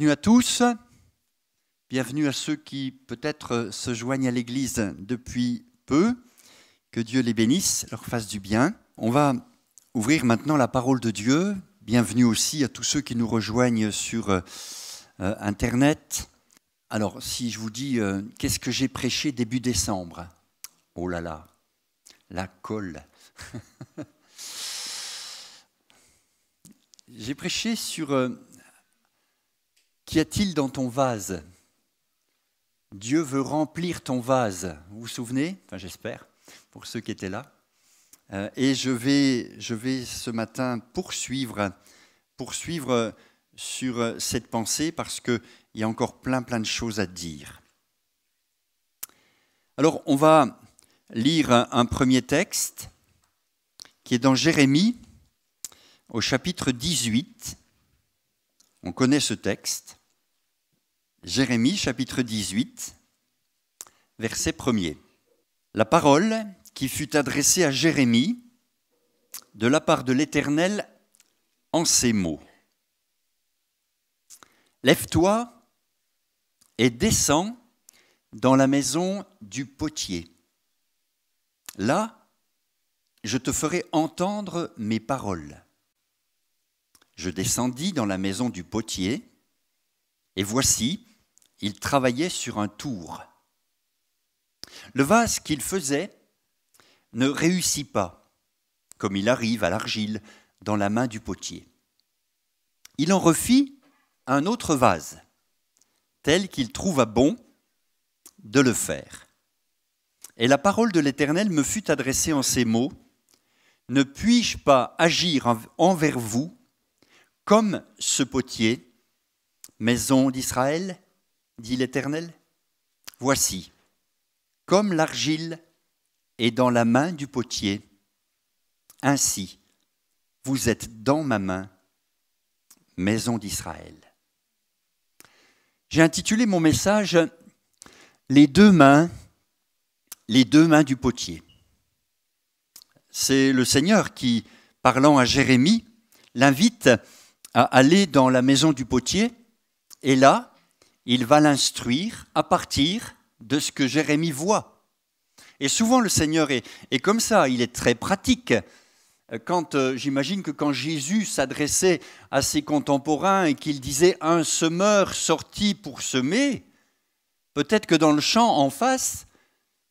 Bienvenue à tous. Bienvenue à ceux qui peut-être se joignent à l'Église depuis peu. Que Dieu les bénisse, leur fasse du bien. On va ouvrir maintenant la parole de Dieu. Bienvenue aussi à tous ceux qui nous rejoignent sur euh, Internet. Alors, si je vous dis, euh, qu'est-ce que j'ai prêché début décembre Oh là là, la colle. j'ai prêché sur... Euh, Qu'y a-t-il dans ton vase Dieu veut remplir ton vase. Vous vous souvenez Enfin, j'espère, pour ceux qui étaient là. Euh, et je vais, je vais ce matin poursuivre, poursuivre sur euh, cette pensée parce qu'il y a encore plein, plein de choses à dire. Alors, on va lire un premier texte qui est dans Jérémie, au chapitre 18. On connaît ce texte. Jérémie chapitre 18, verset 1er. La parole qui fut adressée à Jérémie de la part de l'Éternel en ces mots. Lève-toi et descends dans la maison du potier. Là, je te ferai entendre mes paroles. Je descendis dans la maison du potier, et voici, il travaillait sur un tour. Le vase qu'il faisait ne réussit pas, comme il arrive à l'argile dans la main du potier. Il en refit un autre vase, tel qu'il trouva bon de le faire. Et la parole de l'Éternel me fut adressée en ces mots, Ne puis-je pas agir envers vous comme ce potier, maison d'Israël dit l'Éternel, voici, comme l'argile est dans la main du potier, ainsi vous êtes dans ma main, maison d'Israël. J'ai intitulé mon message Les deux mains, les deux mains du potier. C'est le Seigneur qui, parlant à Jérémie, l'invite à aller dans la maison du potier, et là, il va l'instruire à partir de ce que Jérémie voit. Et souvent, le Seigneur est, comme ça, il est très pratique. Quand euh, J'imagine que quand Jésus s'adressait à ses contemporains et qu'il disait Un semeur sorti pour semer, peut-être que dans le champ en face,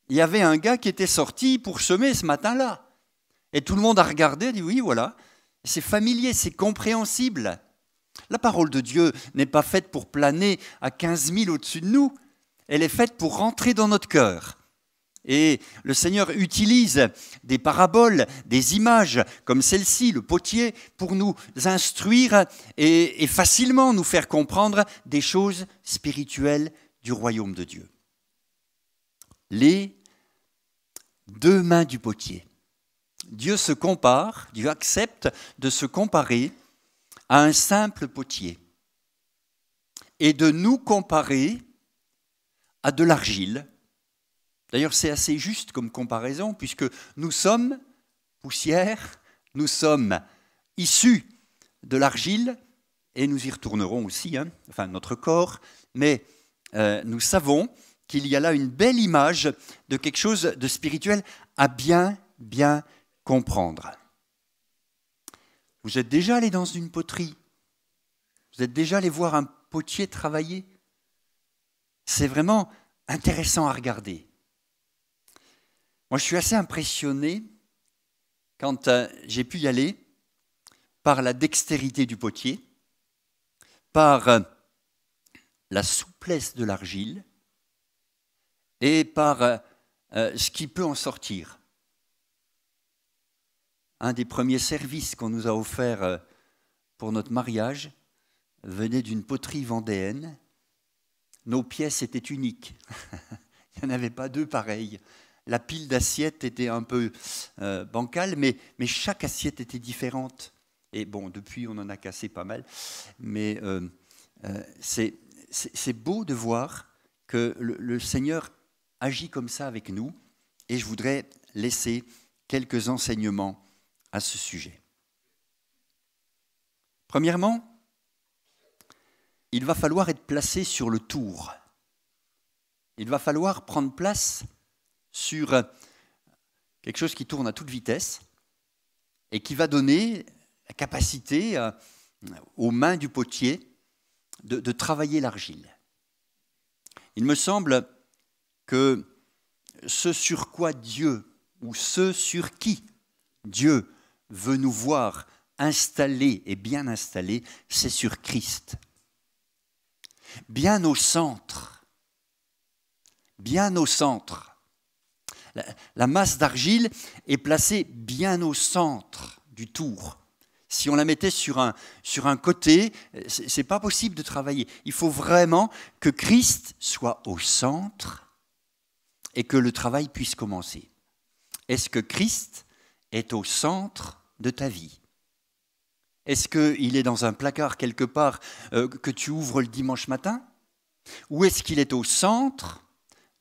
il y avait un gars qui était sorti pour semer ce matin-là. Et tout le monde a regardé, dit Oui, voilà, c'est familier, c'est compréhensible. La parole de Dieu n'est pas faite pour planer à 15 000 au-dessus de nous, elle est faite pour rentrer dans notre cœur. Et le Seigneur utilise des paraboles, des images comme celle-ci, le potier, pour nous instruire et, et, facilement nous faire comprendre des choses spirituelles du royaume de Dieu. Les deux mains du potier. Dieu se compare, Dieu accepte de se comparer à un simple potier et de nous comparer à de l'argile. D'ailleurs, c'est assez juste comme comparaison, puisque nous sommes poussière, nous sommes issus de l'argile, et nous y retournerons aussi, hein, enfin notre corps, mais euh, nous savons qu'il y a là une belle image de quelque chose de spirituel à bien, bien comprendre. Vous êtes déjà allé dans une poterie Vous êtes déjà allé voir un potier travailler C'est vraiment intéressant à regarder. Moi, je suis assez impressionné quand euh, j'ai pu y aller par la dextérité du potier, par euh, la souplesse de l'argile et par euh, ce qui peut en sortir un des premiers services qu'on nous a offert euh, pour notre mariage venait d'une poterie vendéenne. Nos pièces étaient uniques. Il n'y en avait pas deux pareilles. La pile d'assiettes était un peu euh, bancale, mais, chaque assiette était différente. Et bon, depuis, on en a cassé pas mal. Mais euh, c'est beau de voir que le Seigneur agit comme ça avec nous. Et je voudrais laisser quelques enseignements à ce sujet. Premièrement, il va falloir être placé sur le tour. Il va falloir prendre place sur quelque chose qui tourne à toute vitesse et qui va donner la capacité euh, aux mains du potier de, travailler l'argile. Il me semble que ce sur quoi Dieu, ou ce sur qui Dieu veut nous voir installés et bien installés, c'est sur Christ. Bien au centre. Bien au centre. La, masse d'argile est placée bien au centre du tour. Si on la mettait sur un, sur un côté, ce n'est pas possible de travailler. Il faut vraiment que Christ soit au centre et que le travail puisse commencer. Est-ce que Christ est au centre de ta vie Est-ce qu'il est dans un placard quelque part euh, que tu ouvres le dimanche matin Ou est-ce qu'il est au centre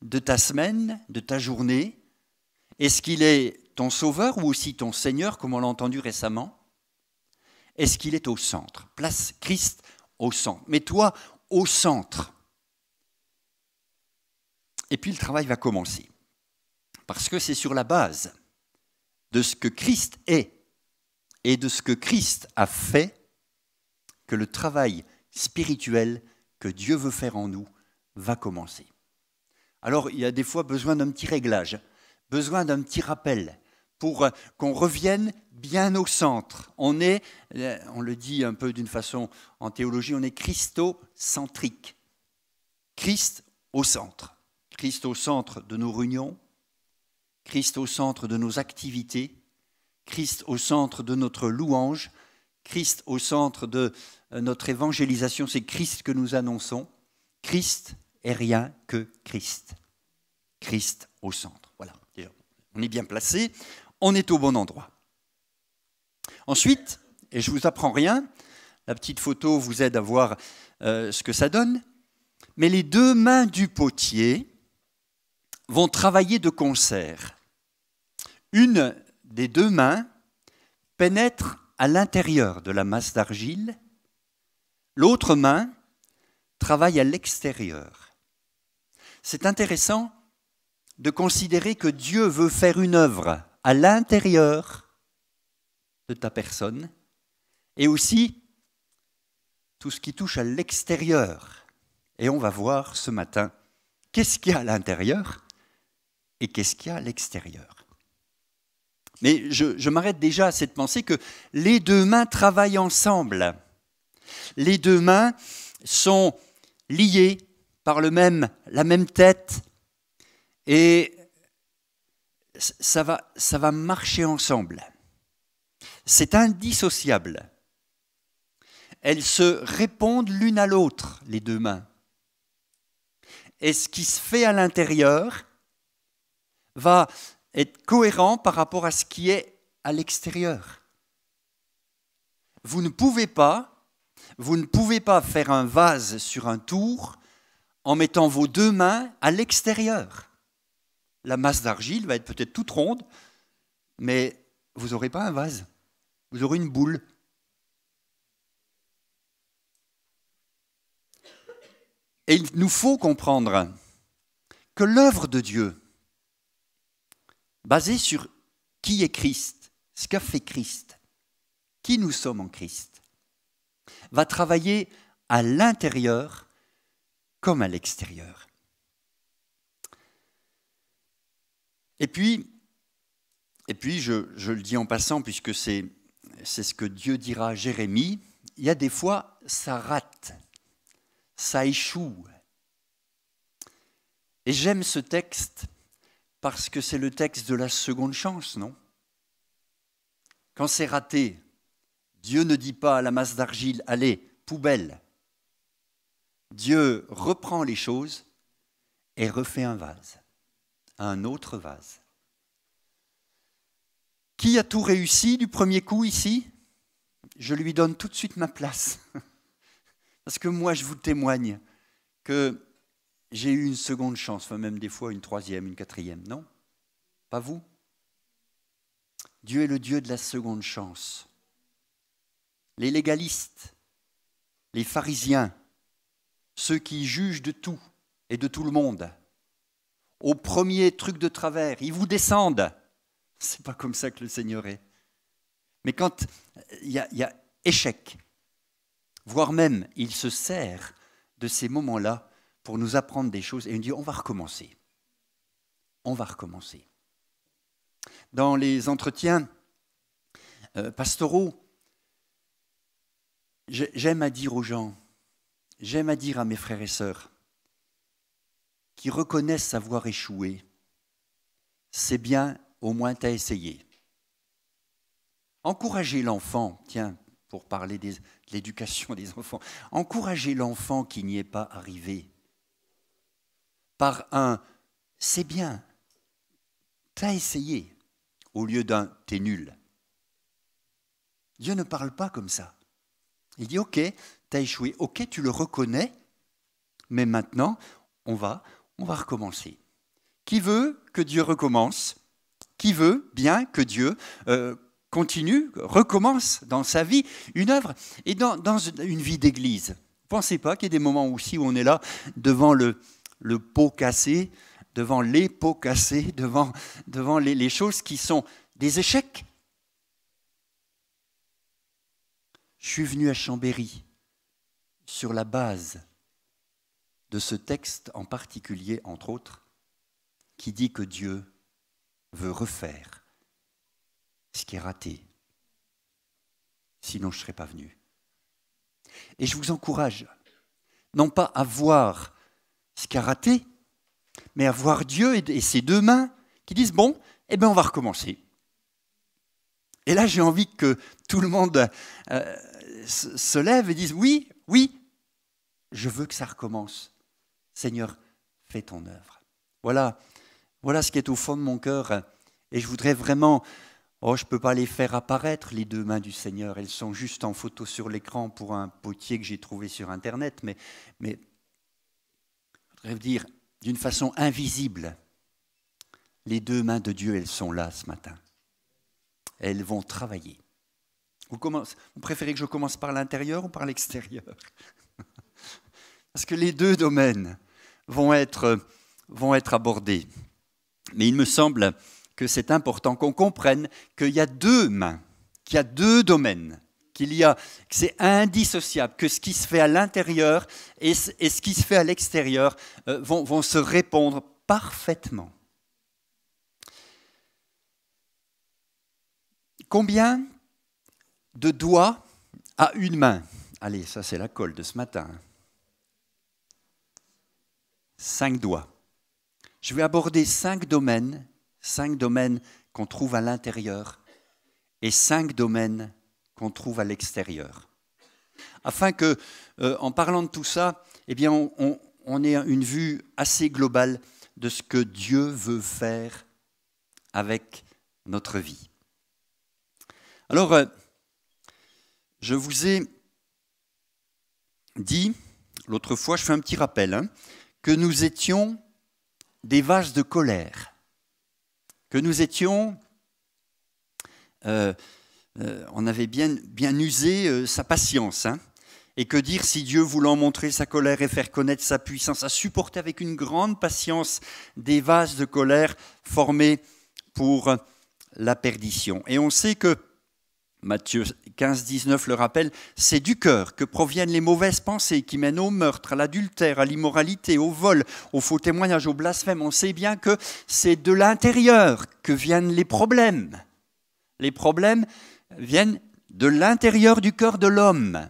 de ta semaine, de ta journée Est-ce qu'il est ton sauveur ou aussi ton Seigneur, comme on l'a entendu récemment Est-ce qu'il est au centre Place Christ au centre. Mets-toi au centre. Et puis le travail va commencer. Parce que c'est sur la base de ce que Christ est et de ce que Christ a fait que le travail spirituel que Dieu veut faire en nous va commencer. Alors il y a des fois besoin d'un petit réglage, besoin d'un petit rappel pour euh, qu'on revienne bien au centre. On est, euh, on le dit un peu d'une façon en théologie, on est christocentrique. Christ au centre. Christ au centre de nos réunions, Christ au centre de nos activités, Christ au centre de notre louange, Christ au centre de euh, notre évangélisation, c'est Christ que nous annonçons. Christ est rien que Christ. Christ au centre. Voilà, on est bien placé, on est au bon endroit. Ensuite, et je ne vous apprends rien, la petite photo vous aide à voir euh, ce que ça donne, mais les deux mains du potier vont travailler de concert. Une des deux mains pénètrent à l'intérieur de la masse d'argile, l'autre main travaille à l'extérieur. C'est intéressant de considérer que Dieu veut faire une œuvre à l'intérieur de ta personne et aussi tout ce qui touche à l'extérieur. Et on va voir ce matin qu'est-ce qu'il y a à l'intérieur et qu'est-ce qu'il y a à l'extérieur. Mais je, m'arrête déjà à cette pensée que les deux mains travaillent ensemble. Les deux mains sont liées par le même, la même tête et ça va, ça va marcher ensemble. C'est indissociable. Elles se répondent l'une à l'autre, les deux mains. Et ce qui se fait à l'intérieur va être cohérent par rapport à ce qui est à l'extérieur. Vous ne pouvez pas, vous ne pouvez pas faire un vase sur un tour en mettant vos deux mains à l'extérieur. La masse d'argile va être peut-être toute ronde, mais vous n'aurez pas un vase, vous aurez une boule. Et il nous faut comprendre que l'œuvre de Dieu, basé sur qui est Christ, ce qu'a fait Christ, qui nous sommes en Christ, va travailler à l'intérieur comme à l'extérieur. Et puis, et puis je, je le dis en passant, puisque c'est ce que Dieu dira à Jérémie, il y a des fois, ça rate, ça échoue. Et j'aime ce texte parce que c'est le texte de la seconde chance, non Quand c'est raté, Dieu ne dit pas à la masse d'argile, allez, poubelle. Dieu reprend les choses et refait un vase, un autre vase. Qui a tout réussi du premier coup ici Je lui donne tout de suite ma place. Parce que moi, je vous témoigne que j'ai eu une seconde chance, enfin même des fois une troisième, une quatrième, non Pas vous Dieu est le Dieu de la seconde chance. Les légalistes, les pharisiens, ceux qui jugent de tout et de tout le monde, au premier truc de travers, ils vous descendent. C'est pas comme ça que le Seigneur est. Mais quand il y a échec, voire même il se sert de ces moments-là pour nous apprendre des choses. Et nous dit, on va recommencer. On va recommencer. Dans les entretiens euh, pastoraux, j'aime à dire aux gens, j'aime à dire à mes frères et sœurs, qui reconnaissent avoir échoué, c'est bien, au moins à essayer. Encourager l'enfant, tiens, pour parler de l'éducation des enfants, encourager l'enfant qui n'y est pas arrivé par un c'est bien, t'as essayé, au lieu d'un t'es nul. Dieu ne parle pas comme ça. Il dit ok, t'as échoué, ok, tu le reconnais, mais maintenant on va, on va recommencer. Qui veut que Dieu recommence Qui veut bien que Dieu euh, continue, recommence dans sa vie une œuvre et dans, une vie d'église Pensez pas qu'il y ait des moments aussi où on est là devant le, le pot cassé, devant les pots cassés, devant, devant les, les choses qui sont des échecs. Je suis venu à Chambéry sur la base de ce texte en particulier, entre autres, qui dit que Dieu veut refaire ce qui est raté. Sinon, je ne serais pas venu. Et je vous encourage, non pas à voir ce qui a raté, mais avoir Dieu et ses deux mains qui disent, bon, eh bien on va recommencer. Et là, j'ai envie que tout le monde euh, se lève et dise, oui, oui, je veux que ça recommence. Seigneur, fais ton œuvre. Voilà, voilà ce qui est au fond de mon cœur. Et je voudrais vraiment, oh, je ne peux pas les faire apparaître, les deux mains du Seigneur. Elles sont juste en photo sur l'écran pour un potier que j'ai trouvé sur Internet, mais, mais je voudrais dire d'une façon invisible, les deux mains de Dieu, elles sont là ce matin. Elles vont travailler. Vous, vous préférez que je commence par l'intérieur ou par l'extérieur Parce que les deux domaines vont être, vont être abordés. Mais il me semble que c'est important qu'on comprenne qu'il y a deux mains, qu'il y a deux domaines qu'il y a, que c'est indissociable, que ce qui se fait à l'intérieur et, ce qui se fait à l'extérieur euh, vont, se répondre parfaitement. Combien de doigts a une main Allez, ça c'est la colle de ce matin. Hein. Cinq doigts. Je vais aborder cinq domaines, cinq domaines qu'on trouve à l'intérieur et cinq domaines qu'on trouve à l'extérieur. Afin que, euh, en parlant de tout ça, eh bien, on, ait une vue assez globale de ce que Dieu veut faire avec notre vie. Alors, euh, je vous ai dit l'autre fois, je fais un petit rappel, hein, que nous étions des vases de colère, que nous étions euh, euh, on avait bien, bien usé euh, sa patience. Hein. et que dire si Dieu voulant montrer sa colère et faire connaître sa puissance a supporté avec une grande patience des vases de colère formés pour la perdition. Et on sait que Matthieu 15, 19 le rappelle, c'est du cœur que proviennent les mauvaises pensées qui mènent au meurtre, à l'adultère, à l'immoralité, au vol, au faux témoignage, au blasphème. On sait bien que c'est de l'intérieur que viennent les problèmes. Les problèmes, viennent de l'intérieur du cœur de l'homme.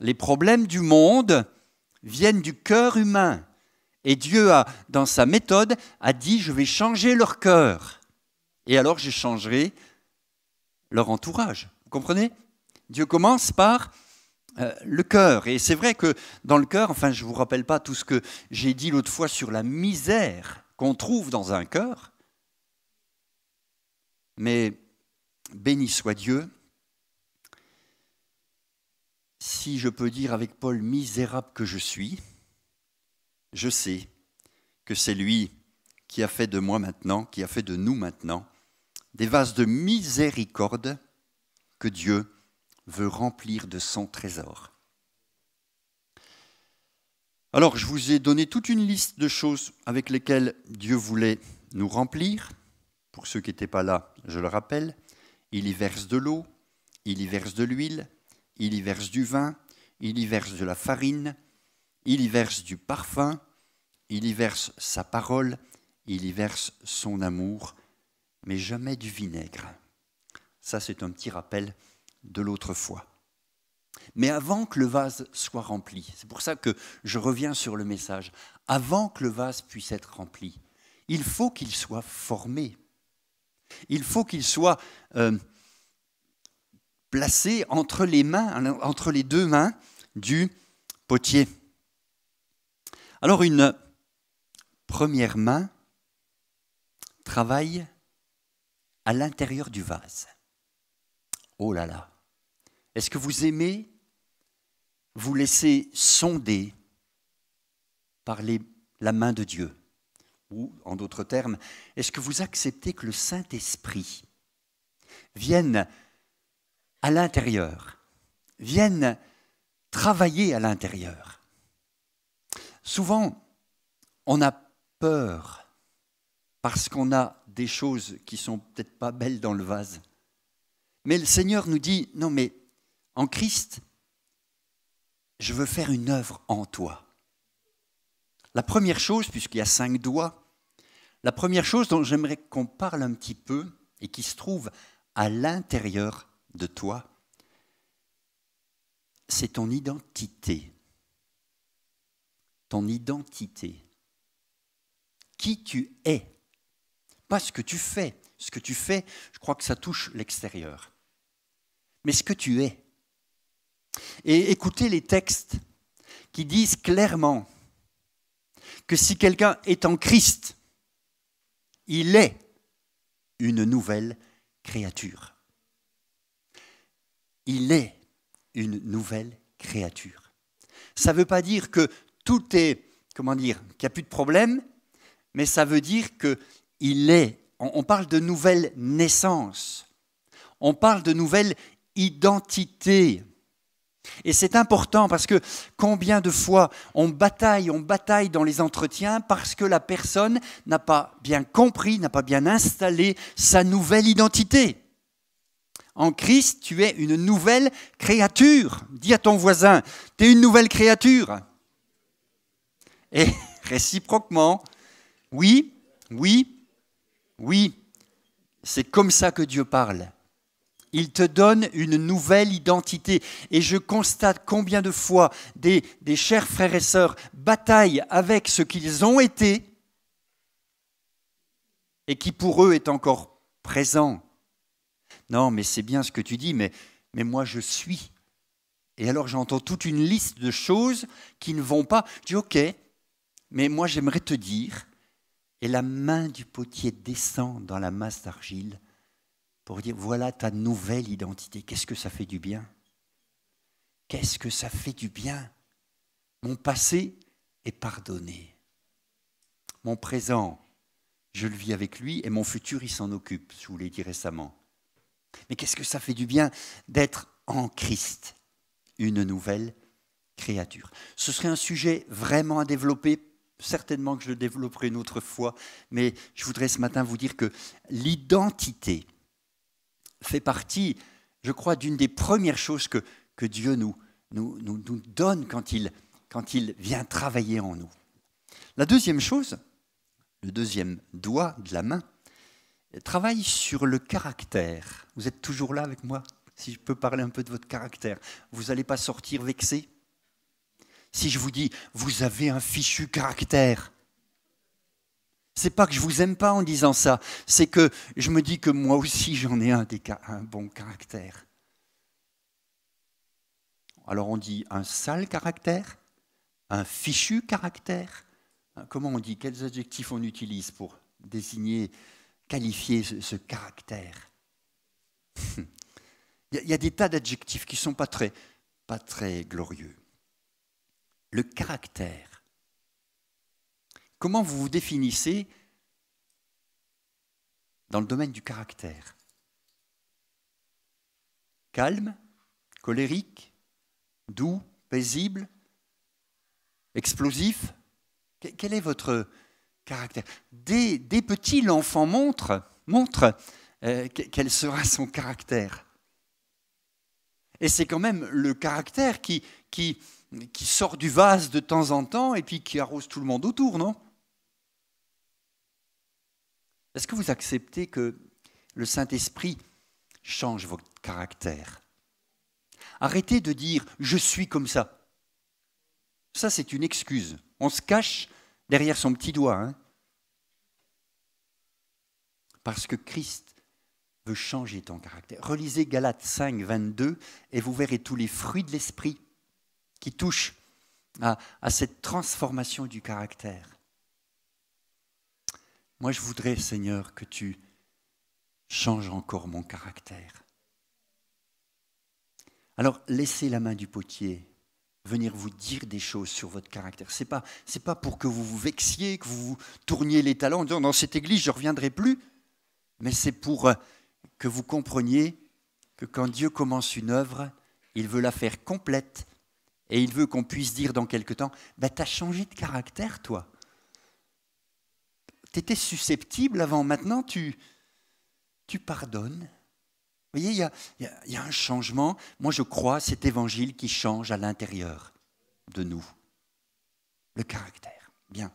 Les problèmes du monde viennent du cœur humain. Et Dieu, a, dans sa méthode, a dit, je vais changer leur cœur. Et alors je changerai leur entourage. Vous comprenez Dieu commence par euh, le cœur. Et c'est vrai que dans le cœur, enfin je ne vous rappelle pas tout ce que j'ai dit l'autre fois sur la misère qu'on trouve dans un cœur, mais béni soit Dieu, si je peux dire avec Paul, misérable que je suis, je sais que c'est lui qui a fait de moi maintenant, qui a fait de nous maintenant, des vases de miséricorde que Dieu veut remplir de son trésor. Alors, je vous ai donné toute une liste de choses avec lesquelles Dieu voulait nous remplir. Pour ceux qui n'étaient pas là, je le rappelle. Il y verse de l'eau, il y verse de l'huile, il y verse du vin, il y verse de la farine, il y verse du parfum, il y verse sa parole, il y verse son amour, mais jamais du vinaigre. Ça, c'est un petit rappel de l'autre fois. Mais avant que le vase soit rempli, c'est pour ça que je reviens sur le message, avant que le vase puisse être rempli, il faut qu'il soit formé. Il faut qu'il soit euh, placé entre les mains, entre les deux mains du potier. Alors une première main travaille à l'intérieur du vase. Oh là là. Est-ce que vous aimez vous laisser sonder par la main de Dieu ou, en d'autres termes, est-ce que vous acceptez que le Saint-Esprit vienne à l'intérieur, vienne travailler à l'intérieur Souvent, on a peur parce qu'on a des choses qui sont peut-être pas belles dans le vase. Mais le Seigneur nous dit, non mais en Christ, je veux faire une œuvre en toi. La première chose, puisqu'il y a cinq doigts, la première chose dont j'aimerais qu'on parle un petit peu et qui se trouve à l'intérieur de toi, c'est ton identité. Ton identité. Qui tu es. Pas ce que tu fais. Ce que tu fais, je crois que ça touche l'extérieur. Mais ce que tu es. Et écoutez les textes qui disent clairement que si quelqu'un est en Christ, il est une nouvelle créature. Il est une nouvelle créature. Ça ne veut pas dire que tout est, comment dire, qu'il n'y a plus de problème, mais ça veut dire qu'il est. On parle de nouvelle naissance. On parle de nouvelle identité. Et c'est important parce que combien de fois on bataille, on bataille dans les entretiens parce que la personne n'a pas bien compris, n'a pas bien installé sa nouvelle identité. En Christ, tu es une nouvelle créature. Dis à ton voisin, tu es une nouvelle créature. Et réciproquement, oui, oui, oui, c'est comme ça que Dieu parle. Il te donne une nouvelle identité. Et je constate combien de fois des, chers frères et sœurs bataillent avec ce qu'ils ont été et qui pour eux est encore présent. Non, mais c'est bien ce que tu dis, mais, mais moi je suis. Et alors j'entends toute une liste de choses qui ne vont pas. Je dis ok, mais moi j'aimerais te dire. Et la main du potier descend dans la masse d'argile pour dire voilà ta nouvelle identité. Qu'est-ce que ça fait du bien Qu'est-ce que ça fait du bien Mon passé est pardonné. Mon présent, je le vis avec lui et mon futur, il s'en occupe, je vous l'ai dit récemment. Mais qu'est-ce que ça fait du bien d'être en Christ, une nouvelle créature Ce serait un sujet vraiment à développer, certainement que je le développerai une autre fois, mais je voudrais ce matin vous dire que l'identité, fait partie, je crois, d'une des premières choses que, Dieu nous, nous, donne quand il, quand il vient travailler en nous. La deuxième chose, le deuxième doigt de la main, travaille sur le caractère. Vous êtes toujours là avec moi Si je peux parler un peu de votre caractère, vous n'allez pas sortir vexé Si je vous dis, vous avez un fichu caractère, c'est pas que je vous aime pas en disant ça, c'est que je me dis que moi aussi j'en ai un, des, un bon caractère. Alors on dit un sale caractère, un fichu caractère. Hein, comment on dit Quels adjectifs on utilise pour désigner, qualifier ce, caractère Il y, a des tas d'adjectifs qui ne sont pas très, pas très glorieux. Le caractère Comment vous vous définissez dans le domaine du caractère Calme, colérique, doux, paisible, explosif Quel est votre caractère Des petits, petit, l'enfant montre, montre euh, quel sera son caractère. Et c'est quand même le caractère qui, qui, qui sort du vase de temps en temps et puis qui arrose tout le monde autour, non est-ce que vous acceptez que le Saint-Esprit change votre caractère Arrêtez de dire ⁇ je suis comme ça ⁇ Ça, c'est une excuse. On se cache derrière son petit doigt. Hein Parce que Christ veut changer ton caractère. Relisez Galates 5, 22, et vous verrez tous les fruits de l'Esprit qui touchent à cette transformation du caractère. Moi, je voudrais, Seigneur, que tu changes encore mon caractère. Alors, laissez la main du potier venir vous dire des choses sur votre caractère. Ce n'est pas, pour que vous vous vexiez, que vous vous tourniez les talons en disant dans cette église, je ne reviendrai plus, mais c'est pour euh, que vous compreniez que quand Dieu commence une œuvre, il veut la faire complète et il veut qu'on puisse dire dans quelque temps, bah, tu as changé de caractère, toi tu étais susceptible avant, maintenant tu, tu pardonnes. Vous voyez, il y a, un changement. Moi, je crois à cet évangile qui change à l'intérieur de nous. Le caractère. Bien.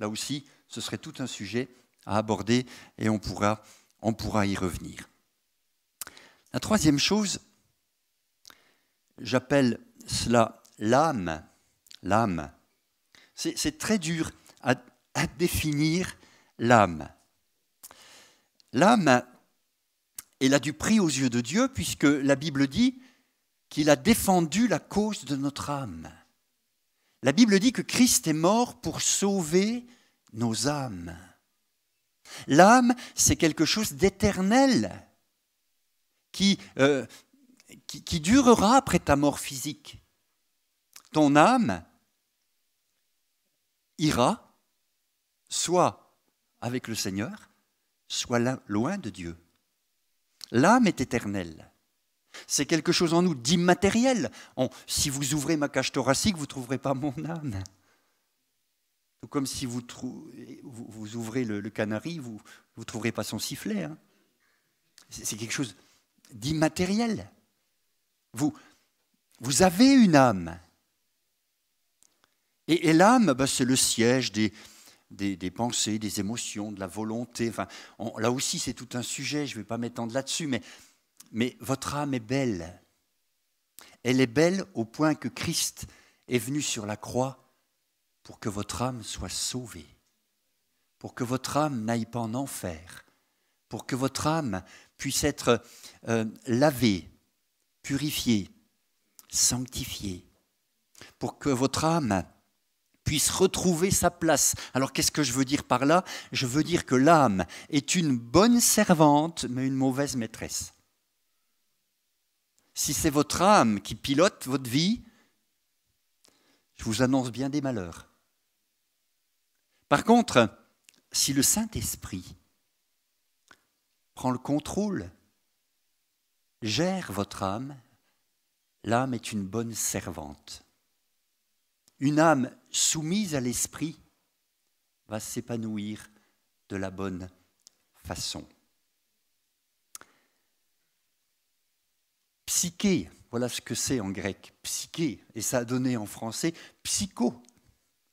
Là aussi, ce serait tout un sujet à aborder et on pourra, on pourra y revenir. La troisième chose, j'appelle cela l'âme. L'âme. C'est très dur à, à définir l'âme. L'âme, elle a du prix aux yeux de Dieu, puisque la Bible dit qu'il a défendu la cause de notre âme. La Bible dit que Christ est mort pour sauver nos âmes. L'âme, c'est quelque chose d'éternel qui, euh, qui, durera après ta mort physique. Ton âme ira soit avec le Seigneur, soit loin de Dieu. L'âme est éternelle. C'est quelque chose en nous d'immatériel. si vous ouvrez ma cage thoracique, vous ne trouverez pas mon âme. Tout comme si vous, ouvrez le, canari, vous ne trouverez pas son sifflet. Hein. C'est quelque chose d'immatériel. Vous, vous avez une âme. Et, l'âme, bah, c'est le siège des, des, pensées, des émotions, de la volonté. Enfin, là aussi, c'est tout un sujet, je ne vais pas m'étendre là-dessus, mais, mais votre âme est belle. Elle est belle au point que Christ est venu sur la croix pour que votre âme soit sauvée, pour que votre âme n'aille pas en enfer, pour que votre âme puisse être euh, lavée, purifiée, sanctifiée, pour que votre âme puisse retrouver sa place. Alors qu'est-ce que je veux dire par là Je veux dire que l'âme est une bonne servante, mais une mauvaise maîtresse. Si c'est votre âme qui pilote votre vie, je vous annonce bien des malheurs. Par contre, si le Saint-Esprit prend le contrôle, gère votre âme, l'âme est une bonne servante. Une âme soumise à l'esprit va s'épanouir de la bonne façon. Psyché, voilà ce que c'est en grec, psyché, et ça a donné en français psycho.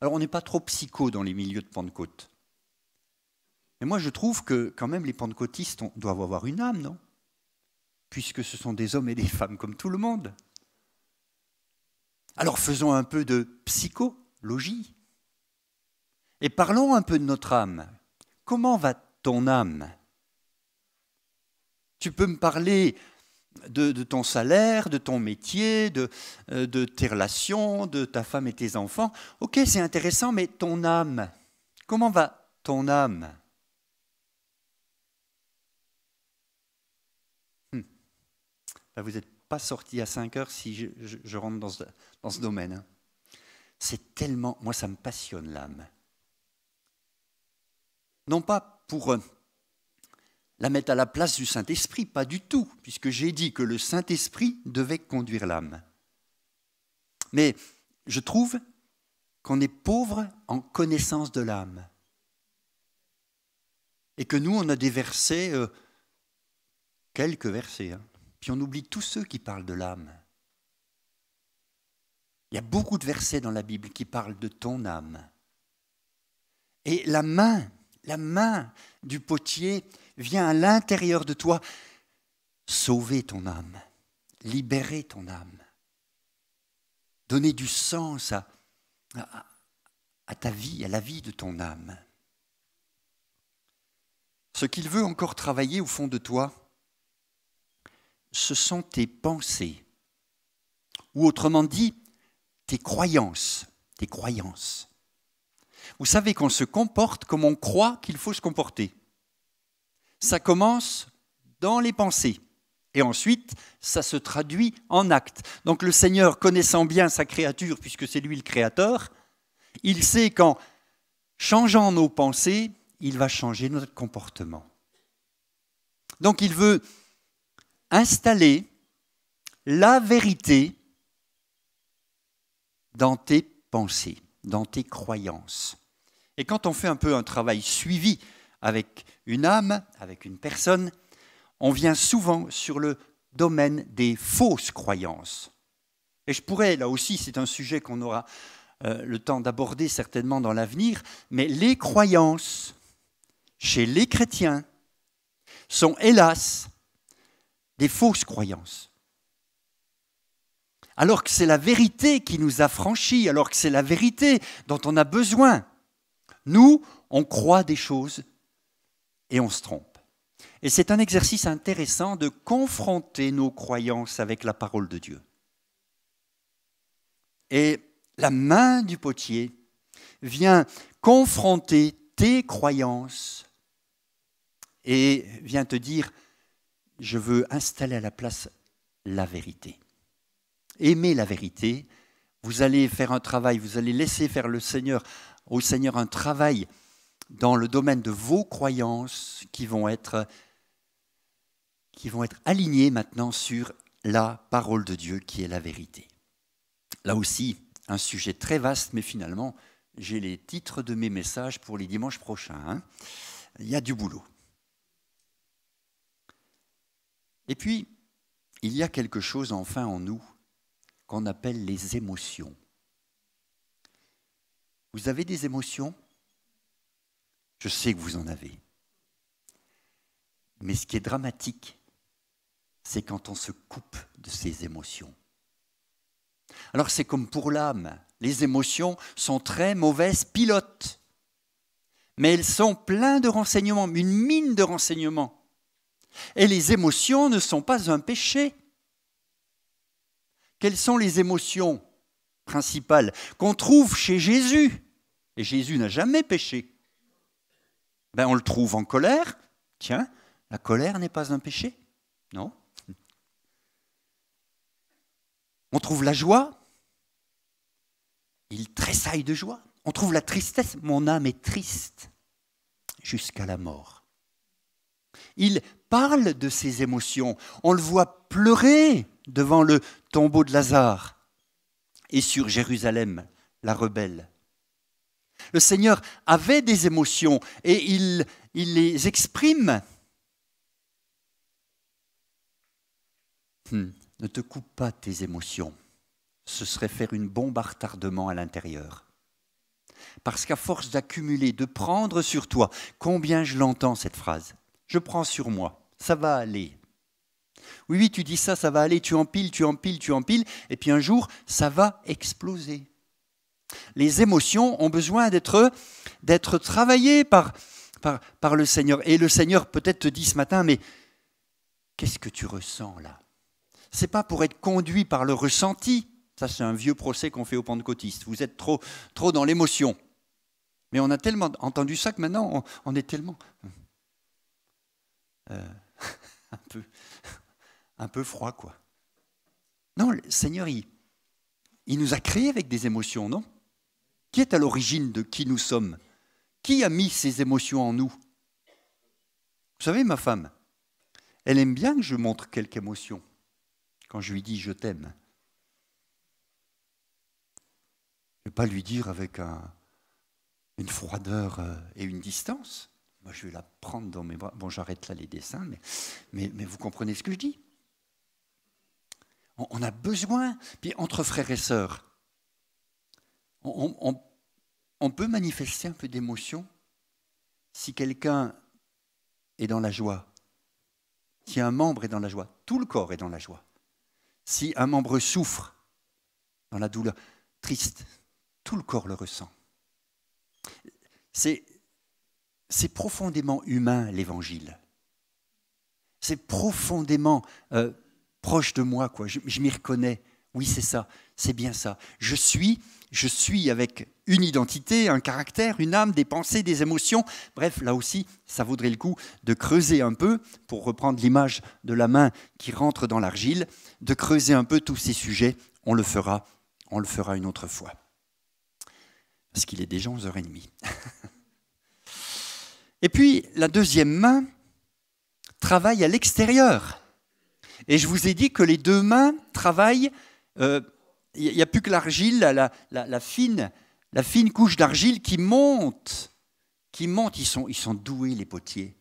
Alors on n'est pas trop psycho dans les milieux de Pentecôte. Mais moi je trouve que quand même les pentecôtistes doivent avoir une âme, non Puisque ce sont des hommes et des femmes comme tout le monde. Alors faisons un peu de psychologie et parlons un peu de notre âme. Comment va ton âme Tu peux me parler de, ton salaire, de ton métier, euh, de, tes relations, de ta femme et tes enfants. Ok, c'est intéressant, mais ton âme, comment va ton âme hmm. Vous êtes pas sorti à 5 heures si je, rentre dans ce, domaine. Hein. C'est tellement, moi ça me passionne l'âme. Non pas pour euh, la mettre à la place du Saint-Esprit, pas du tout, puisque j'ai dit que le Saint-Esprit devait conduire l'âme. Mais je trouve qu'on est pauvre en connaissance de l'âme. Et que nous, on a des versets, euh, quelques versets, hein. Puis on oublie tous ceux qui parlent de l'âme. Il y a beaucoup de versets dans la Bible qui parlent de ton âme. Et la main, la main du potier vient à l'intérieur de toi sauver ton âme, libérer ton âme, donner du sens à, ta vie, à la vie de ton âme. Ce qu'il veut encore travailler au fond de toi, ce sont tes pensées, ou autrement dit, tes croyances, tes croyances. Vous savez qu'on se comporte comme on croit qu'il faut se comporter. Ça commence dans les pensées. Et ensuite, ça se traduit en actes. Donc le Seigneur, connaissant bien sa créature, puisque c'est lui le créateur, il sait qu'en changeant nos pensées, il va changer notre comportement. Donc il veut installer la vérité dans tes pensées, dans tes croyances. Et quand on fait un peu un travail suivi avec une âme, avec une personne, on vient souvent sur le domaine des fausses croyances. Et je pourrais, là aussi, c'est un sujet qu'on aura euh, le temps d'aborder certainement dans l'avenir, mais les croyances chez les chrétiens sont hélas des fausses croyances. Alors que c'est la vérité qui nous a franchis, alors que c'est la vérité dont on a besoin. Nous, on croit des choses et on se trompe. Et c'est un exercice intéressant de confronter nos croyances avec la parole de Dieu. Et la main du potier vient confronter tes croyances et vient te dire, je veux installer à la place la vérité. Aimez la vérité. Vous allez faire un travail, vous allez laisser faire le Seigneur, au Seigneur un travail dans le domaine de vos croyances qui vont être, qui vont être alignées maintenant sur la parole de Dieu qui est la vérité. Là aussi, un sujet très vaste, mais finalement, j'ai les titres de mes messages pour les dimanches prochains. Hein. Il y a du boulot. Et puis, il y a quelque chose enfin en nous qu'on appelle les émotions. Vous avez des émotions Je sais que vous en avez. Mais ce qui est dramatique, c'est quand on se coupe de ces émotions. Alors c'est comme pour l'âme, les émotions sont très mauvaises pilotes, mais elles sont pleines de renseignements, une mine de renseignements. Et les émotions ne sont pas un péché. Quelles sont les émotions principales qu'on trouve chez Jésus Et Jésus n'a jamais péché. Ben, on le trouve en colère. Tiens, la colère n'est pas un péché. Non. On trouve la joie. Il tressaille de joie. On trouve la tristesse. Mon âme est triste jusqu'à la mort. Il parle de ses émotions. On le voit pleurer devant le tombeau de Lazare et sur Jérusalem, la rebelle. Le Seigneur avait des émotions et il, les exprime. Hmm, ne te coupe pas tes émotions. Ce serait faire une bombe à retardement à l'intérieur. Parce qu'à force d'accumuler, de prendre sur toi, combien je l'entends cette phrase je prends sur moi, ça va aller. Oui, oui, tu dis ça, ça va aller, tu empiles, tu empiles, tu empiles, et puis un jour, ça va exploser. Les émotions ont besoin d'être, d'être travaillées par, par, le Seigneur. Et le Seigneur peut-être te dit ce matin, mais qu'est-ce que tu ressens là C'est pas pour être conduit par le ressenti. Ça, c'est un vieux procès qu'on fait aux pentecôtistes. Vous êtes trop, trop dans l'émotion. Mais on a tellement entendu ça que maintenant, on est tellement... Euh, un, peu, un peu froid, quoi. Non, le Seigneur, il, nous a créés avec des émotions, non Qui est à l'origine de qui nous sommes Qui a mis ces émotions en nous Vous savez, ma femme, elle aime bien que je montre quelque émotion quand je lui dis je t'aime. Je ne vais pas lui dire avec une froideur euh, et une distance. Moi, je vais la prendre dans mes bras. Bon, j'arrête là les dessins, mais, mais, vous comprenez ce que je dis. On, a besoin, puis entre frères et sœurs, on, on peut manifester un peu d'émotion si quelqu'un est dans la joie, si un membre est dans la joie, tout le corps est dans la joie. Si un membre souffre dans la douleur, triste, tout le corps le ressent. C'est c'est profondément humain l'évangile. C'est profondément euh, proche de moi, quoi. Je, je m'y reconnais. Oui, c'est ça, c'est bien ça. Je suis, je suis avec une identité, un caractère, une âme, des pensées, des émotions. Bref, là aussi, ça vaudrait le coup de creuser un peu, pour reprendre l'image de la main qui rentre dans l'argile, de creuser un peu tous ces sujets. On le fera, on le fera une autre fois. Parce qu'il est déjà 11h30. Et puis, la deuxième main travaille à l'extérieur. Et je vous ai dit que les deux mains travaillent, il euh, n'y a plus que l'argile, la, fine, couche d'argile qui monte, qui monte. Ils sont, ils sont doués, les potiers.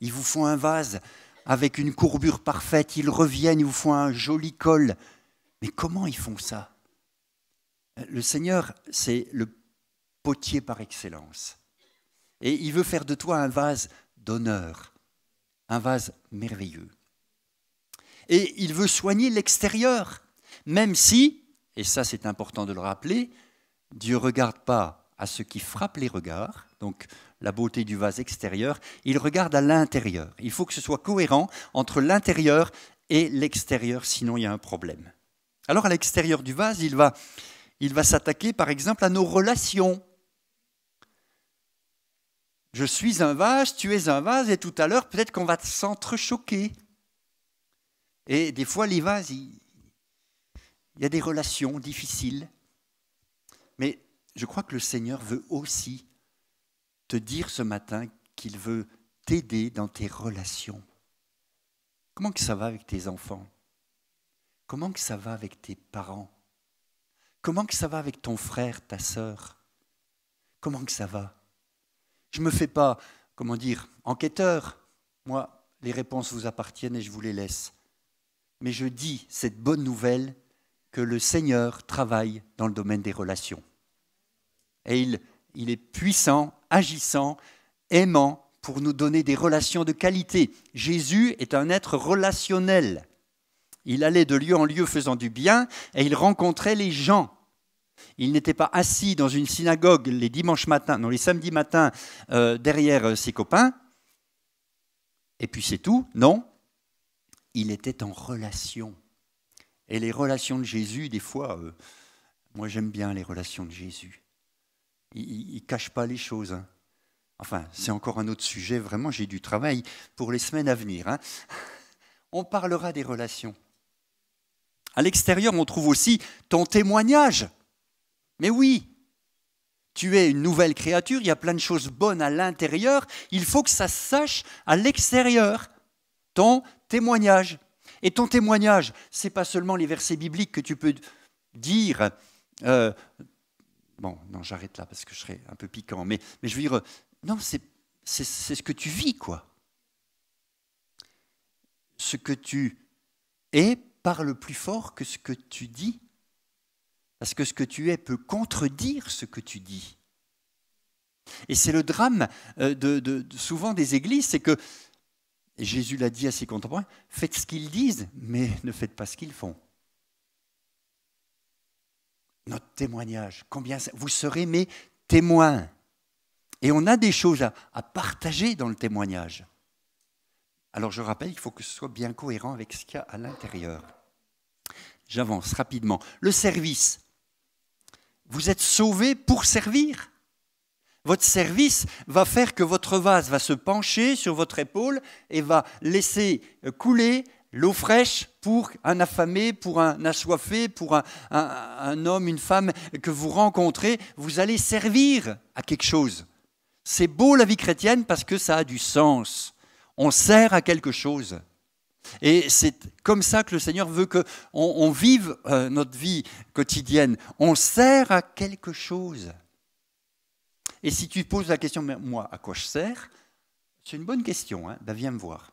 Ils vous font un vase avec une courbure parfaite, ils reviennent, ils vous font un joli col. Mais comment ils font ça Le Seigneur, c'est le potier par excellence. Et il veut faire de toi un vase d'honneur, un vase merveilleux. Et il veut soigner l'extérieur, même si, et ça c'est important de le rappeler, Dieu ne regarde pas à ce qui frappe les regards, donc la beauté du vase extérieur, il regarde à l'intérieur. Il faut que ce soit cohérent entre l'intérieur et l'extérieur, sinon il y a un problème. Alors à l'extérieur du vase, il va, il va s'attaquer par exemple à nos relations, je suis un vase, tu es un vase, et tout à l'heure, peut-être qu'on va s'entrechoquer. Et des fois, les vases, il y a des relations difficiles. Mais je crois que le Seigneur veut aussi te dire ce matin qu'il veut t'aider dans tes relations. Comment que ça va avec tes enfants Comment que ça va avec tes parents Comment que ça va avec ton frère, ta sœur Comment que ça va je ne me fais pas, comment dire, enquêteur. Moi, les réponses vous appartiennent et je vous les laisse. Mais je dis cette bonne nouvelle que le Seigneur travaille dans le domaine des relations. Et il, il est puissant, agissant, aimant pour nous donner des relations de qualité. Jésus est un être relationnel. Il allait de lieu en lieu faisant du bien et il rencontrait les gens. Il n'était pas assis dans une synagogue les dimanches matins, non, les samedis matins, euh, derrière euh, ses copains. Et puis c'est tout. Non, il était en relation. Et les relations de Jésus, des fois, euh, moi j'aime bien les relations de Jésus. Il ne cache pas les choses. Hein. Enfin, c'est encore un autre sujet. Vraiment, j'ai du travail pour les semaines à venir. Hein. On parlera des relations. À l'extérieur, on trouve aussi ton témoignage. Mais oui, tu es une nouvelle créature, il y a plein de choses bonnes à l'intérieur, il faut que ça sache à l'extérieur, ton témoignage. Et ton témoignage, ce n'est pas seulement les versets bibliques que tu peux dire. Euh, bon, non, j'arrête là parce que je serai un peu piquant, mais, mais je veux dire, euh, non, c'est ce que tu vis, quoi. Ce que tu es parle plus fort que ce que tu dis. Parce que ce que tu es peut contredire ce que tu dis. Et c'est le drame euh, de, souvent des églises, c'est que Jésus l'a dit à ses contemporains, faites ce qu'ils disent, mais ne faites pas ce qu'ils font. Notre témoignage, combien vous serez mes témoins. Et on a des choses à, à partager dans le témoignage. Alors je rappelle, il faut que ce soit bien cohérent avec ce qu'il y a à l'intérieur. J'avance rapidement. Le service, vous êtes sauvé pour servir. Votre service va faire que votre vase va se pencher sur votre épaule et va laisser couler l'eau fraîche pour un affamé, pour un assoiffé, pour un, homme, une femme que vous rencontrez. Vous allez servir à quelque chose. C'est beau la vie chrétienne parce que ça a du sens. On sert à quelque chose. Et c'est comme ça que le Seigneur veut qu'on vive euh, notre vie quotidienne. On sert à quelque chose. Et si tu poses la question, moi, à quoi je sers C'est une bonne question. Hein. Ben, viens me voir.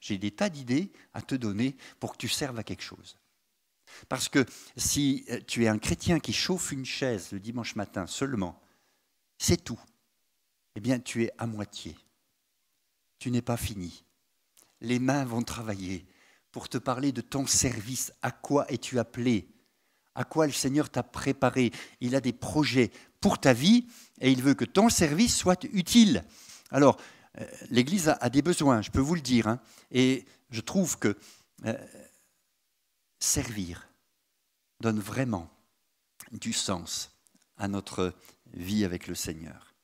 J'ai des tas d'idées à te donner pour que tu serves à quelque chose. Parce que si euh, tu es un chrétien qui chauffe une chaise le dimanche matin seulement, c'est tout. Eh bien, tu es à moitié. Tu n'es pas fini les mains vont travailler pour te parler de ton service. À quoi es-tu appelé À quoi le Seigneur t'a préparé Il a des projets pour ta vie et il veut que ton service soit utile. Alors, euh, l'Église a, des besoins, je peux vous le dire. Hein, et je trouve que euh, servir donne vraiment du sens à notre vie avec le Seigneur.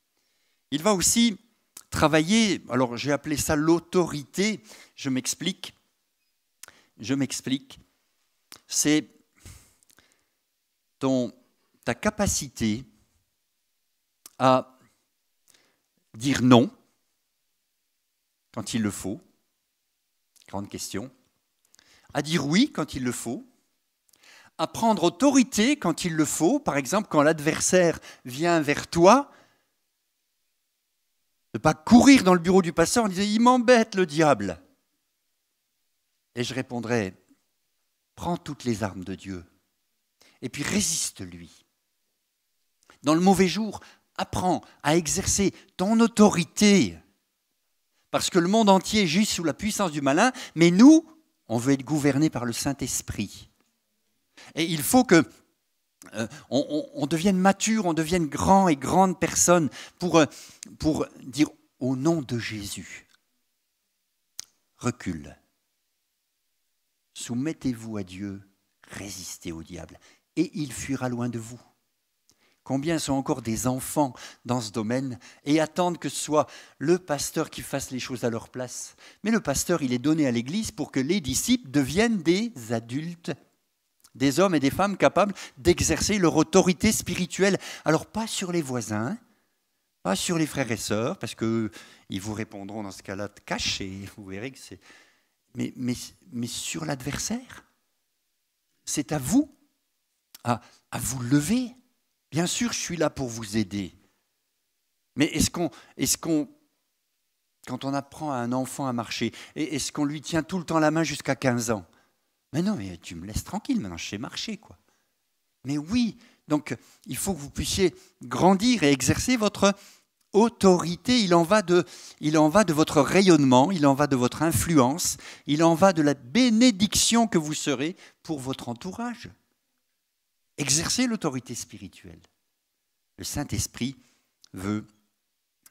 Il va aussi travailler, alors j'ai appelé ça l'autorité, je m'explique, je m'explique, c'est ton, ta capacité à dire non quand il le faut, grande question, à dire oui quand il le faut, à prendre autorité quand il le faut, par exemple quand l'adversaire vient vers toi, ne pas courir dans le bureau du pasteur en disant Il m'embête le diable. Et je répondrais « Prends toutes les armes de Dieu et puis résiste-lui. Dans le mauvais jour, apprends à exercer ton autorité parce que le monde entier gît sous la puissance du malin, mais nous, on veut être gouvernés par le Saint-Esprit. Et il faut que euh, on, devienne mature, on devienne grand et grande personne pour, euh, pour dire au nom de Jésus, recule, soumettez-vous à Dieu, résistez au diable, et il fuira loin de vous. Combien sont encore des enfants dans ce domaine et attendent que ce soit le pasteur qui fasse les choses à leur place. Mais le pasteur, il est donné à l'Église pour que les disciples deviennent des adultes des hommes et des femmes capables d'exercer leur autorité spirituelle. Alors pas sur les voisins, pas sur les frères et sœurs, parce qu'ils vous répondront dans ce cas-là de vous verrez que c'est... Mais, mais, mais sur l'adversaire. C'est à vous, à, vous lever. Bien sûr, je suis là pour vous aider. Mais est-ce qu'on, est-ce qu'on, quand on apprend à un enfant à marcher, est-ce qu'on lui tient tout le temps la main jusqu'à 15 ans mais non, mais tu me laisses tranquille, maintenant je sais marcher, quoi. Mais oui, donc il faut que vous puissiez grandir et exercer votre autorité. Il en va de, il en va de votre rayonnement, il en va de votre influence, il en va de la bénédiction que vous serez pour votre entourage. Exercez l'autorité spirituelle. Le Saint-Esprit veut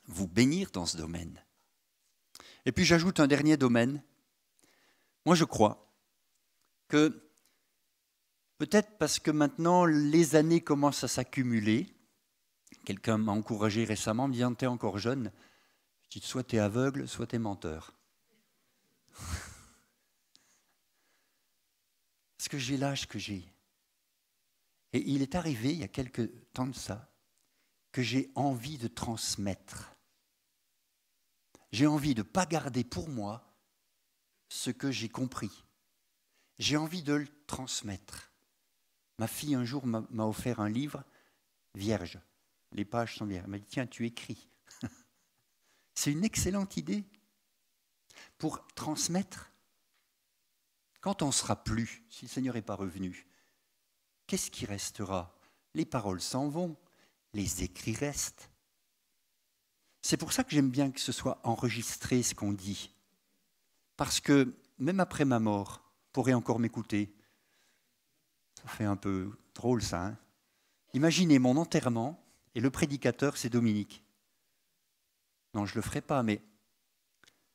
vous bénir dans ce domaine. Et puis j'ajoute un dernier domaine. Moi je crois que peut-être parce que maintenant les années commencent à s'accumuler, quelqu'un m'a encouragé récemment, me tu t'es encore jeune, je dis, soit t'es aveugle, soit t'es menteur. est-ce que j'ai l'âge que j'ai. Et il est arrivé, il y a quelques temps de ça, que j'ai envie de transmettre. J'ai envie de ne pas garder pour moi ce que j'ai compris j'ai envie de le transmettre. Ma fille, un jour, m'a offert un livre vierge. Les pages sont vierges. Elle m'a dit, tiens, tu écris. C'est une excellente idée pour transmettre. Quand on ne sera plus, si le Seigneur n'est pas revenu, qu'est-ce qui restera Les paroles s'en vont, les écrits restent. C'est pour ça que j'aime bien que ce soit enregistré ce qu'on dit. Parce que même après ma mort, pourrait encore m'écouter. Ça fait un peu drôle ça. Hein. Imaginez mon enterrement et le prédicateur, c'est Dominique. Non, je ne le ferai pas, mais,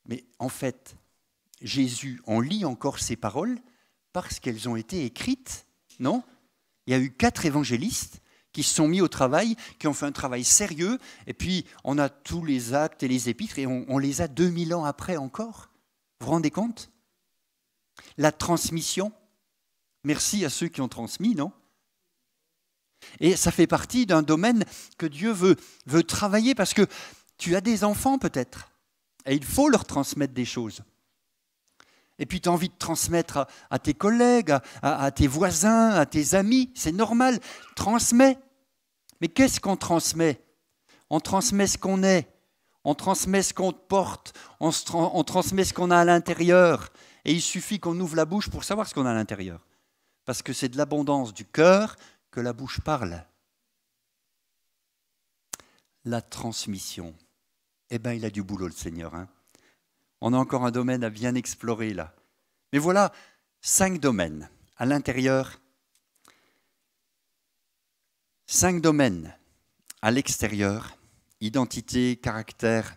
mais en fait, Jésus, on lit encore ces paroles parce qu'elles ont été écrites, non Il y a eu quatre évangélistes qui se sont mis au travail, qui ont fait un travail sérieux, et puis on a tous les actes et les épîtres, et on, on les a 2000 ans après encore. Vous vous rendez compte la transmission. Merci à ceux qui ont transmis, non Et ça fait partie d'un domaine que Dieu veut, travailler parce que tu as des enfants peut-être, et il faut leur transmettre des choses. Et puis tu as envie de transmettre à, tes collègues, à, tes voisins, à tes amis, c'est normal, transmets. Mais qu'est-ce qu'on transmet On transmet ce qu'on est, on transmet ce qu'on porte, on transmet ce qu'on a à l'intérieur, et il suffit qu'on ouvre la bouche pour savoir ce qu'on a à l'intérieur. Parce que c'est de l'abondance du cœur que la bouche parle. La transmission. Eh bien, il a du boulot, le Seigneur. Hein. On a encore un domaine à bien explorer là. Mais voilà cinq domaines à l'intérieur, cinq domaines à l'extérieur, identité, caractère,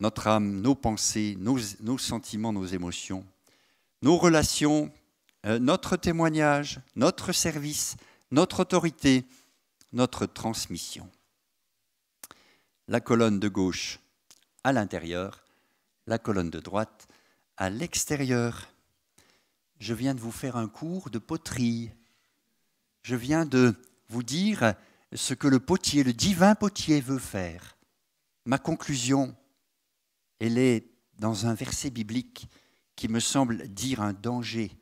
notre âme, nos pensées, nos sentiments, nos émotions, nos relations, euh, notre témoignage, notre service, notre autorité, notre transmission. La colonne de gauche à l'intérieur, la colonne de droite à l'extérieur. Je viens de vous faire un cours de poterie. Je viens de vous dire ce que le potier, le divin potier veut faire. Ma conclusion, elle est dans un verset biblique qui me semble dire un danger,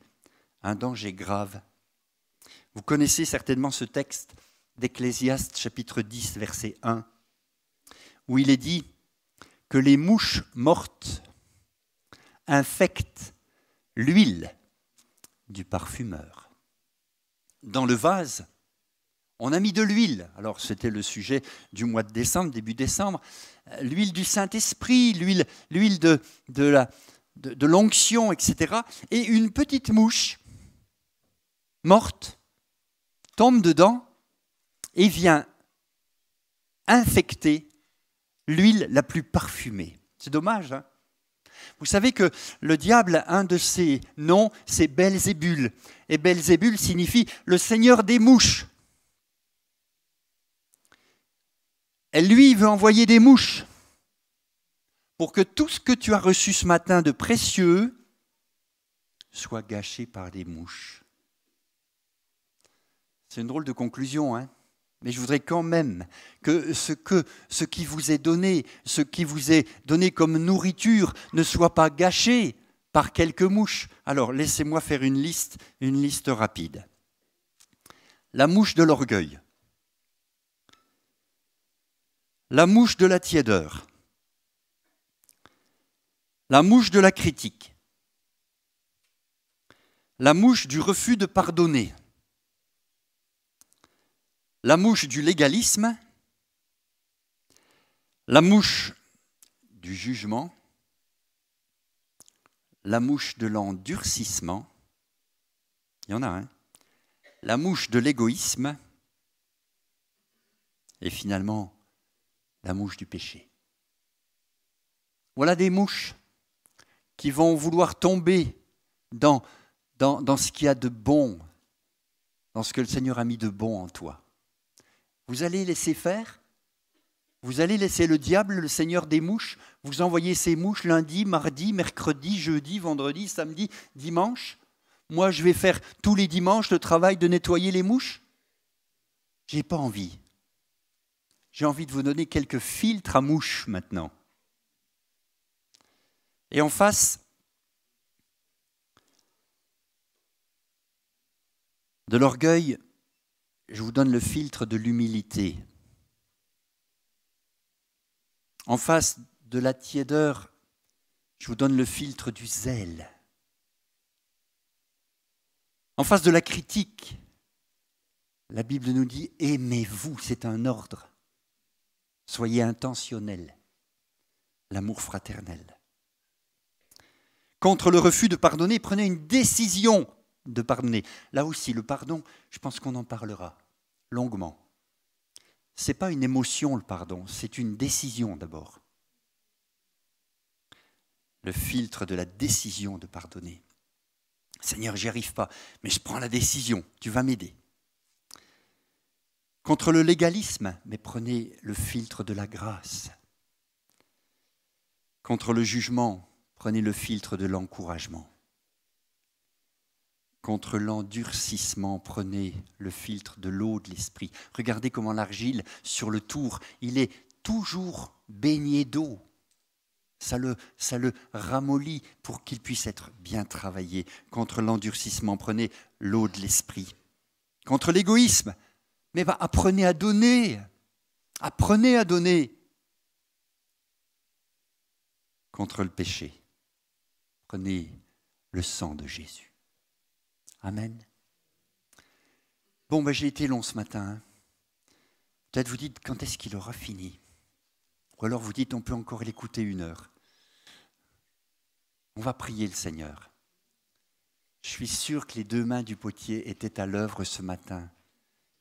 un danger grave. Vous connaissez certainement ce texte d'Ecclésiaste chapitre 10 verset 1, où il est dit que les mouches mortes infectent l'huile du parfumeur. Dans le vase, on a mis de l'huile. Alors c'était le sujet du mois de décembre, début décembre. L'huile du Saint-Esprit, l'huile, de, de la, de, l'onction, etc. Et une petite mouche morte tombe dedans et vient infecter l'huile la plus parfumée. C'est dommage. Hein Vous savez que le diable, un de ses noms, c'est Belzébul. Et Belzébul signifie le seigneur des mouches. Et lui, il veut envoyer des mouches pour que tout ce que tu as reçu ce matin de précieux soit gâché par des mouches. C'est une drôle de conclusion, hein mais je voudrais quand même que ce, que ce qui vous est donné, ce qui vous est donné comme nourriture, ne soit pas gâché par quelques mouches. Alors laissez-moi faire une liste, une liste rapide. La mouche de l'orgueil, la mouche de la tiédeur, la mouche de la critique, la mouche du refus de pardonner, la mouche du légalisme, la mouche du jugement, la mouche de l'endurcissement, il y en a un, hein. la mouche de l'égoïsme et finalement la mouche du péché. Voilà des mouches qui vont vouloir tomber dans, dans, dans ce qu'il y a de bon, dans ce que le Seigneur a mis de bon en toi. Vous allez laisser faire Vous allez laisser le diable, le Seigneur des mouches, vous envoyer ces mouches lundi, mardi, mercredi, jeudi, vendredi, samedi, dimanche Moi, je vais faire tous les dimanches le travail de nettoyer les mouches J'ai pas envie. J'ai envie de vous donner quelques filtres à mouches maintenant. Et en face de l'orgueil, je vous donne le filtre de l'humilité. En face de la tiédeur, je vous donne le filtre du zèle. En face de la critique, la Bible nous dit aimez-vous, c'est un ordre. Soyez intentionnel, l'amour fraternel contre le refus de pardonner, prenez une décision de pardonner. Là aussi, le pardon, je pense qu'on en parlera longuement. Ce n'est pas une émotion, le pardon, c'est une décision d'abord. Le filtre de la décision de pardonner. Seigneur, j'y arrive pas, mais je prends la décision, tu vas m'aider. Contre le légalisme, mais prenez le filtre de la grâce. Contre le jugement, Prenez le filtre de l'encouragement. Contre l'endurcissement, prenez le filtre de l'eau de l'esprit. Regardez comment l'argile, sur le tour, il est toujours baigné d'eau. Ça le, ça le ramollit pour qu'il puisse être bien travaillé. Contre l'endurcissement, prenez l'eau de l'esprit. Contre l'égoïsme, mais va bah, apprenez à donner. Apprenez à donner. Contre le péché, Prenez le sang de Jésus. Amen. Bon, ben, j'ai été long ce matin. Hein. Peut-être vous dites quand est-ce qu'il aura fini Ou alors vous dites on peut encore l'écouter une heure. On va prier le Seigneur. Je suis sûr que les deux mains du potier étaient à l'œuvre ce matin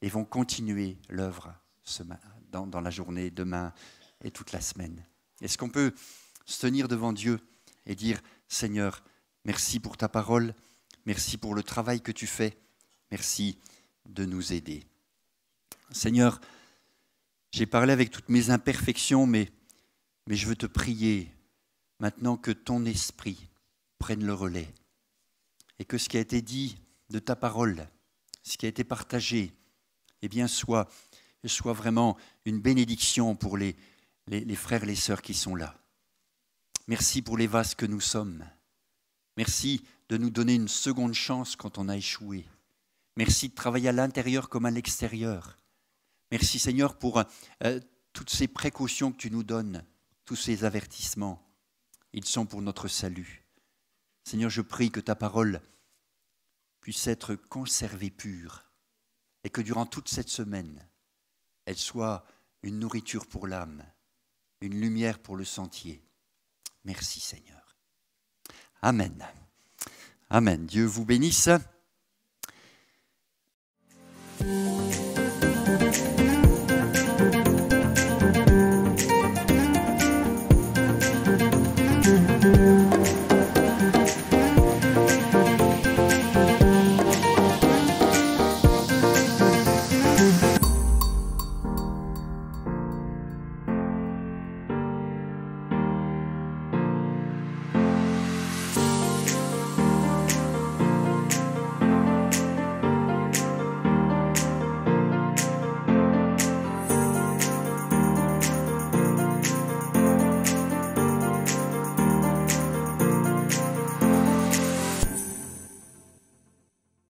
et vont continuer l'œuvre dans, dans la journée, demain et toute la semaine. Est-ce qu'on peut se tenir devant Dieu et dire Seigneur, merci pour ta parole, merci pour le travail que tu fais, merci de nous aider. Seigneur, j'ai parlé avec toutes mes imperfections, mais, je veux te prier maintenant que ton esprit prenne le relais et que ce qui a été dit de ta parole, ce qui a été partagé, eh bien soit, soit vraiment une bénédiction pour les, les frères et les sœurs qui sont là. Merci pour les vases que nous sommes. Merci de nous donner une seconde chance quand on a échoué. Merci de travailler à l'intérieur comme à l'extérieur. Merci Seigneur pour euh, toutes ces précautions que tu nous donnes, tous ces avertissements. Ils sont pour notre salut. Seigneur, je prie que ta parole puisse être conservée pure et que durant toute cette semaine, elle soit une nourriture pour l'âme, une lumière pour le sentier Merci Seigneur. Amen. Amen. Dieu vous bénisse.